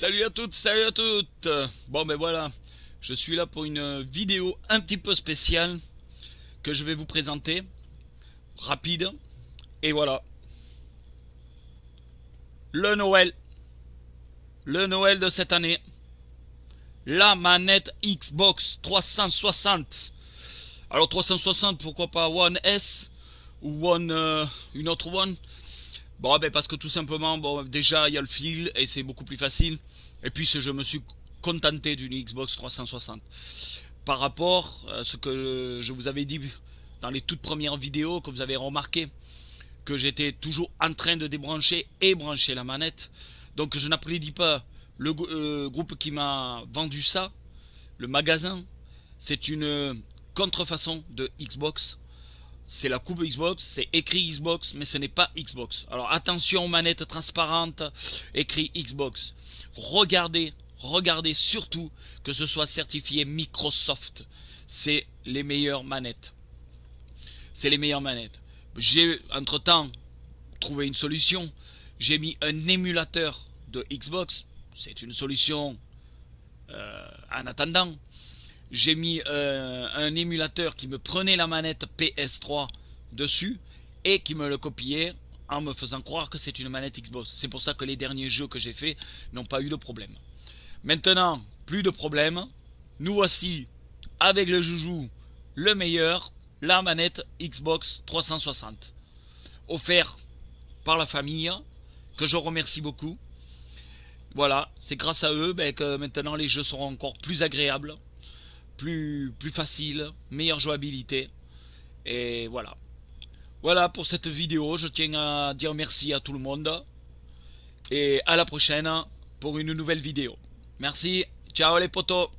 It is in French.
Salut à toutes, salut à toutes Bon ben voilà, je suis là pour une vidéo un petit peu spéciale que je vais vous présenter, rapide, et voilà. Le Noël, le Noël de cette année, la manette Xbox 360. Alors 360, pourquoi pas One S ou One, euh, une autre One Bon, ben, parce que tout simplement, bon, déjà il y a le fil et c'est beaucoup plus facile. Et puis je me suis contenté d'une Xbox 360. Par rapport à ce que je vous avais dit dans les toutes premières vidéos, que vous avez remarqué, que j'étais toujours en train de débrancher et brancher la manette. Donc je n'apprécie pas le euh, groupe qui m'a vendu ça, le magasin. C'est une contrefaçon de Xbox c'est la coupe Xbox, c'est écrit Xbox, mais ce n'est pas Xbox. Alors attention manette transparente, écrit Xbox. Regardez, regardez surtout que ce soit certifié Microsoft. C'est les meilleures manettes. C'est les meilleures manettes. J'ai entre-temps trouvé une solution. J'ai mis un émulateur de Xbox. C'est une solution euh, en attendant j'ai mis euh, un émulateur qui me prenait la manette PS3 dessus et qui me le copiait en me faisant croire que c'est une manette Xbox. C'est pour ça que les derniers jeux que j'ai faits n'ont pas eu de problème. Maintenant, plus de problème. Nous voici avec le joujou le meilleur, la manette Xbox 360. Offert par la famille, que je remercie beaucoup. Voilà, c'est grâce à eux ben, que maintenant les jeux seront encore plus agréables plus, facile, meilleure jouabilité. Et voilà. Voilà pour cette vidéo. Je tiens à dire merci à tout le monde. Et à la prochaine pour une nouvelle vidéo. Merci. Ciao les potos.